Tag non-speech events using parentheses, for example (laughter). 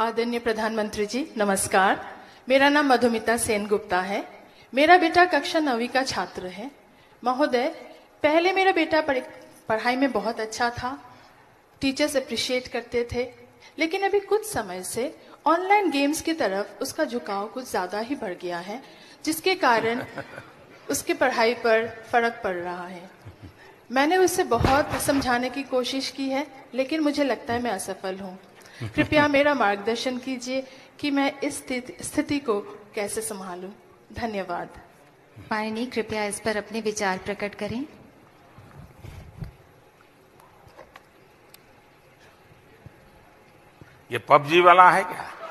आदरणीय प्रधानमंत्री जी नमस्कार मेरा नाम मधुमिता सेन गुप्ता है मेरा बेटा कक्षा नवी का छात्र है महोदय पहले मेरा बेटा पढ़ाई में बहुत अच्छा था टीचर्स अप्रिशिएट करते थे लेकिन अभी कुछ समय से ऑनलाइन गेम्स की तरफ उसका झुकाव कुछ ज़्यादा ही बढ़ गया है जिसके कारण (laughs) उसके पढ़ाई पर फर्क पड़ रहा है मैंने उसे बहुत समझाने की कोशिश की है लेकिन मुझे लगता है मैं असफल हूँ कृपया मेरा मार्गदर्शन कीजिए कि मैं इस स्थिति को कैसे संभालूं धन्यवाद मायनी कृपया इस पर अपने विचार प्रकट करें ये पबजी वाला है क्या